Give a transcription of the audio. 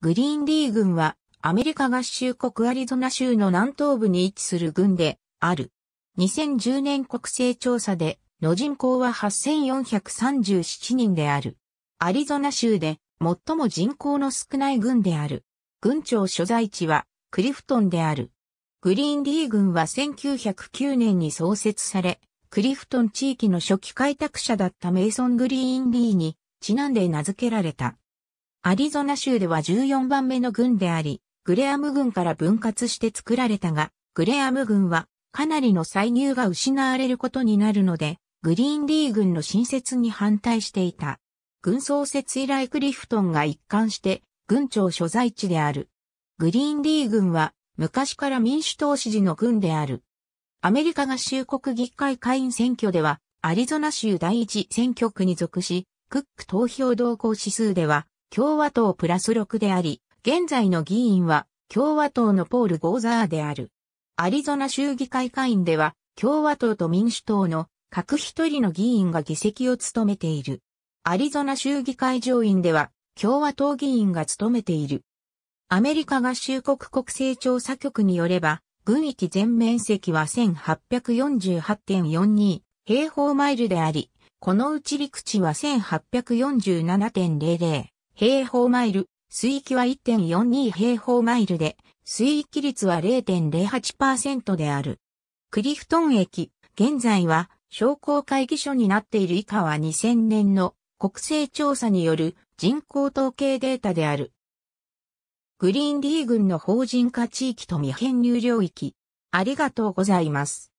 グリーンリー軍はアメリカ合衆国アリゾナ州の南東部に位置する軍である。2010年国勢調査での人口は8437人である。アリゾナ州で最も人口の少ない軍である。軍庁所在地はクリフトンである。グリーンリー軍は1909年に創設され、クリフトン地域の初期開拓者だったメイソン・グリーンリーにちなんで名付けられた。アリゾナ州では14番目の軍であり、グレアム軍から分割して作られたが、グレアム軍はかなりの歳入が失われることになるので、グリーンリー軍の新設に反対していた。軍創設以来クリフトンが一貫して軍庁所在地である。グリーンリー軍は昔から民主党支持の軍である。アメリカ合衆国議会会員選挙ではアリゾナ州第一選挙区に属し、クック投票動向指数では共和党プラス6であり、現在の議員は共和党のポール・ゴーザーである。アリゾナ州議会会員では共和党と民主党の各一人の議員が議席を務めている。アリゾナ州議会上院では共和党議員が務めている。アメリカ合衆国国勢調査局によれば、軍域全面積は1848.42平方マイルであり、このうち陸地は1847.00平方マイル、水域は1.42平方マイルで、水域率は0.08%である。クリフトン駅、現在は商工会議所になっている以下は2000年の国勢調査による人口統計データである。グリーンリー軍の法人化地域と未編入領域。ありがとうございます。